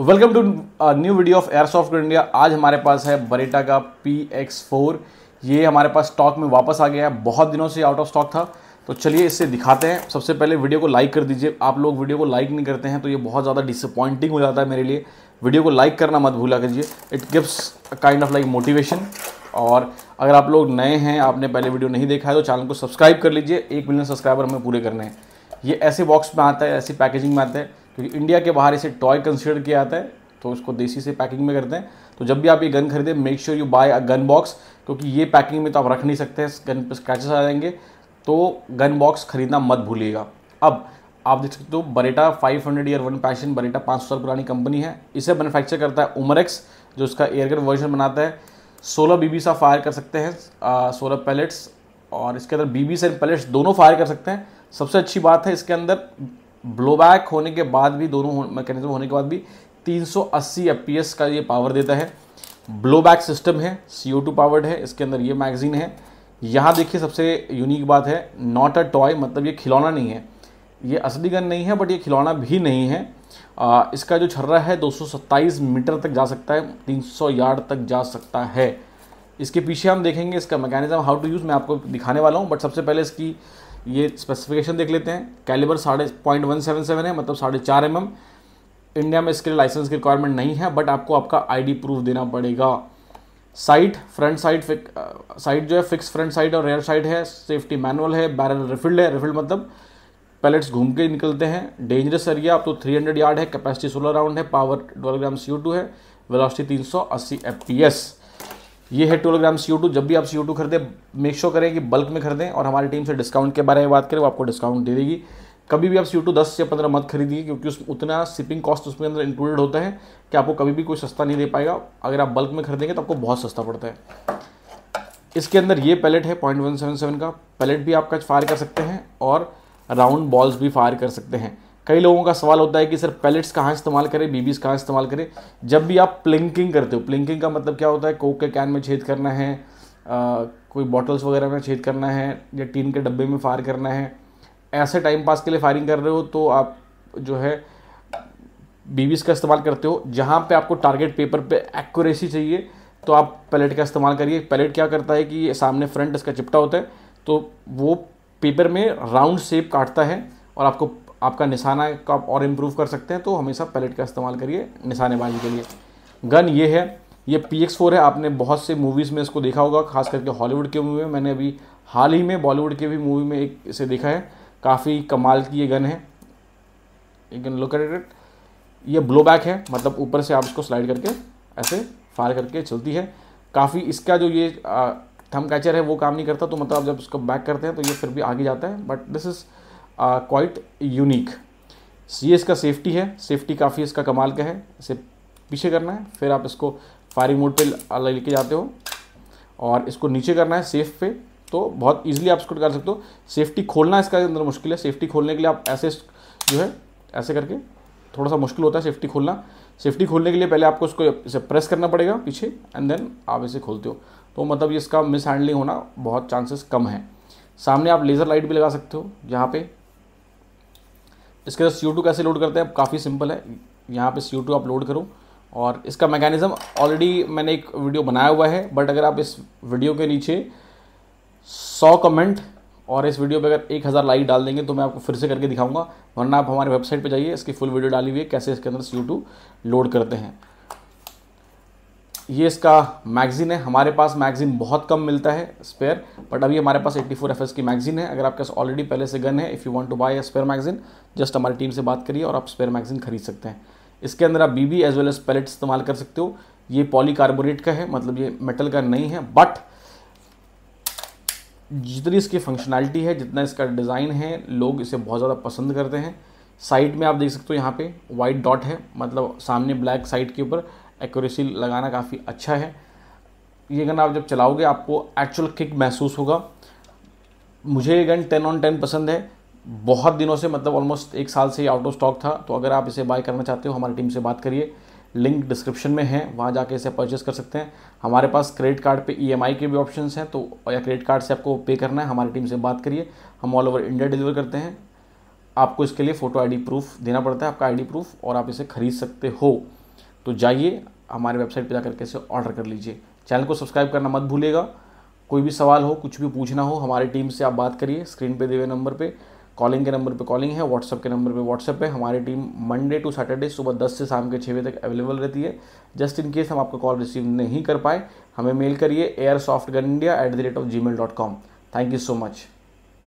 welcome to new video of airsoft India आज हमारे पास है बरेटा का पी एक्स फोर ये हमारे पास स्टॉक में वापस आ गया है बहुत दिनों से आउट ऑफ स्टॉक था तो चलिए इससे दिखाते हैं सबसे पहले वीडियो को लाइक कर दीजिए आप लोग वीडियो को लाइक नहीं करते हैं तो ये बहुत ज़्यादा डिसअपॉइंटिंग हो जाता है मेरे लिए वीडियो को लाइक करना मत भूला करिए it gives kind of like motivation और अगर आप लोग नए हैं आपने पहले वीडियो नहीं देखा है तो चैनल को सब्सक्राइब कर लीजिए एक मिलियन सब्सक्राइबर हमें पूरे करने हैं ये ऐसे बॉक्स में आता है ऐसी पैकेजिंग में आता है क्योंकि इंडिया के बाहर इसे टॉय कंसिडर किया जाता है तो उसको देसी से पैकिंग में करते हैं तो जब भी आप ये गन खरीदें make sure you buy a gun box क्योंकि ये पैकिंग में तो आप रख नहीं सकते हैं गन पर स्क्रैचेस आ जाएंगे तो गन बॉक्स खरीदना मत भूलिएगा अब आप देख सकते हो Beretta 500 hundred year one passion Beretta 500 साल पुरानी कंपनी है इसे मैनुफैक्चर करता है उमरेक्स जो उसका एयरगन वर्जन बनाता है 16 बीबी सा फायर कर सकते हैं सोलह पैलेट्स और इसके अंदर बीबीस एंड पैलेट्स दोनों फायर कर सकते हैं सबसे अच्छी बात है इसके अंदर ब्लोबैक होने के बाद भी दोनों मैकेनिज्म होने के बाद भी 380 एफपीएस का ये पावर देता है ब्लोबैक सिस्टम है ओ टू पावर्ड है इसके अंदर ये मैगजीन है यहाँ देखिए सबसे यूनिक बात है नॉट अ टॉय मतलब ये खिलौना नहीं है ये असली गन नहीं है बट ये खिलौना भी नहीं है आ, इसका जो छर्रा है 227 मीटर तक जा सकता है 300 यार्ड तक जा सकता है इसके पीछे हम देखेंगे इसका मैकेनिज्म हाउ टू यूज़ मैं आपको दिखाने वाला हूँ बट सबसे पहले इसकी ये स्पेसिफिकेशन देख लेते हैं कैलिबर साढ़े पॉइंट वन सेवन सेवन है मतलब साढ़े चार एम एम इंडिया में इसके लिए लाइसेंस की रिक्वायरमेंट नहीं है बट आपको आपका आईडी प्रूफ देना पड़ेगा साइट फ्रंट साइड साइट जो है फिक्स फ्रंट साइड और रेयर साइड है सेफ्टी मैनुअल है बैरल रिफिल्ड है रिफिल्ड मतलब पैलेट्स घूम के निकलते हैं डेंजरस एरिया आप तो 300 यार्ड है कैपेसिटी सोलह राउंड है पावर ट्वेल्व ग्राम सी है वेलोसिटी 380 एस ये है ट्वेल्व ग्राम सी जब भी आप सी खरीदें मेक श्योर करें कि बल्क में खरीदें और हमारी टीम से डिस्काउंट के बारे में बात करें वो आपको डिस्काउंट दे देगी कभी भी आप सी टू दस से पंद्रह मत खरीदिए क्योंकि उस उतना शिपिंग कॉस्ट उसमें अंदर इंक्लूडेड होता है कि आपको कभी भी कोई सस्ता नहीं दे पाएगा अगर आप बल्क में खरीदेंगे तो आपको बहुत सस्ता पड़ता है इसके अंदर ये पैलेट है पॉइंट वन सेवन सेवन का पैलेट भी आपका फायर कर सकते हैं और राउंड बॉल्स भी फायर कर सकते हैं कई लोगों का सवाल होता है कि सर पैलेट्स कहाँ इस्तेमाल करें बीबीज कहाँ इस्तेमाल करें जब भी आप प्लिंकिंग करते हो प्लिंकिंग का मतलब क्या होता है कोक के कैन में छेद करना है आ, कोई बॉटल्स वगैरह में छेद करना है या टीन के डब्बे में फायर करना है ऐसे टाइम पास के लिए फायरिंग कर रहे हो तो आप जो है बीबीज का इस्तेमाल करते हो जहाँ पे आपको टारगेट पेपर पे एक्यूरेसी चाहिए तो आप पैलेट का इस्तेमाल करिए पैलेट क्या करता है कि सामने फ्रंट इसका चिपटा होता है तो वो पेपर में राउंड शेप काटता है और आपको आपका निशाना का आप और इम्प्रूव कर सकते हैं तो हमेशा पैलेट का इस्तेमाल करिए निशानेबाजी के लिए गन ये है ये पी एक्स फोर है आपने बहुत से मूवीज़ में इसको देखा होगा खास करके हॉलीवुड के मूवी में मैंने अभी हाल ही में बॉलीवुड के भी मूवी में एक इसे देखा है काफ़ी कमाल की ये गन है एक गन लुक ये ब्लो बैक है मतलब ऊपर से आप इसको स्लाइड करके ऐसे फायर करके चलती है काफ़ी इसका जो ये थम कैचर है वो काम नहीं करता तो मतलब आप जब इसको बैक करते हैं तो ये फिर भी आगे जाता है but this is quite unique ये इसका सेफ्टी है सेफ्टी काफ़ी इसका कमाल का है इसे पीछे करना है फिर आप इसको फायरिंग मोड पे लेके जाते हो और इसको नीचे करना है सेफ पे तो बहुत इजीली आप इसको कर सकते हो सेफ्टी खोलना इसका अंदर मुश्किल है सेफ्टी खोलने के लिए आप ऐसे जो है ऐसे करके थोड़ा सा मुश्किल होता है सेफ्टी खोलना सेफ्टी खोलने के लिए पहले आपको इसको इसे प्रेस करना पड़ेगा पीछे एंड देन आप इसे खोलते हो तो मतलब इसका मिस हैंडलिंग होना बहुत चांसेस कम है सामने आप लेज़र लाइट भी लगा सकते हो यहाँ पे इसके अंदर सी कैसे लोड करते हैं काफ़ी सिंपल है यहाँ पे सी आप लोड करो और इसका मैकेनिज़्म ऑलरेडी मैंने एक वीडियो बनाया हुआ है बट अगर आप इस वीडियो के नीचे सौ कमेंट और इस वीडियो पे अगर एक हज़ार लाइक डाल देंगे तो मैं आपको फिर से करके दिखाऊंगा वरना आप हमारे वेबसाइट पे जाइए इसकी फुल वीडियो डाली हुई है कैसे इसके अंदर सी लोड करते हैं ये इसका मैगजीन है हमारे पास मैगजीन बहुत कम मिलता है स्पेयर बट अभी हमारे पास 84 फोर की मैगजीन है अगर आपके पास ऑलरेडी पहले से गन है if you want to buy spare magazine just हमारी टीम से बात करिए और आप स्पेयर मैगजीन खरीद सकते हैं इसके अंदर आप BB as well as pellet इस्तेमाल कर सकते हो ये पॉलीकार्बोनेट का है मतलब ये मेटल का नहीं है बट जितनी इसकी फंक्शनैलिटी है जितना इसका डिज़ाइन है लोग इसे बहुत ज़्यादा पसंद करते हैं साइड में आप देख सकते हो यहाँ पे वाइट डॉट है मतलब सामने ब्लैक साइड के ऊपर एक्यूरेसी लगाना काफ़ी अच्छा है ये गन आप जब चलाओगे आपको एक्चुअल किक महसूस होगा मुझे ये गन टेन ऑन टेन पसंद है बहुत दिनों से मतलब ऑलमोस्ट एक साल से ये आउट ऑफ स्टॉक था तो अगर आप इसे बाय करना चाहते हो हमारी टीम से बात करिए लिंक डिस्क्रिप्शन में है वहाँ जाके इसे परचेस कर सकते हैं हमारे पास क्रेडिट कार्ड पे ईएमआई e के भी ऑप्शंस हैं तो या क्रेडिट कार्ड से आपको पे करना है हमारी टीम से बात करिए हम ऑल ओवर इंडिया डिलीवर करते हैं आपको इसके लिए फ़ोटो आईडी प्रूफ देना पड़ता है आपका आईडी प्रूफ और आप इसे खरीद सकते हो तो जाइए हमारे वेबसाइट पर जा करके से ऑर्डर कर लीजिए चैनल को सब्सक्राइब करना मत भूलिएगा कोई भी सवाल हो कुछ भी पूछना हो हमारी टीम से आप बात करिए स्क्रीन पे दिए हुए नंबर पे कॉलिंग के नंबर पे कॉलिंग है व्हाट्सअप के नंबर पे व्हाट्सअप है हमारी टीम मंडे टू सैटरडे सुबह दस से शाम के छः बजे तक अवेलेबल रहती है जस्ट इन केस हम आपका कॉल रिसीव नहीं कर पाए हमें मेल करिए airsoft gun India at the rate of Gmail dot com thank you so much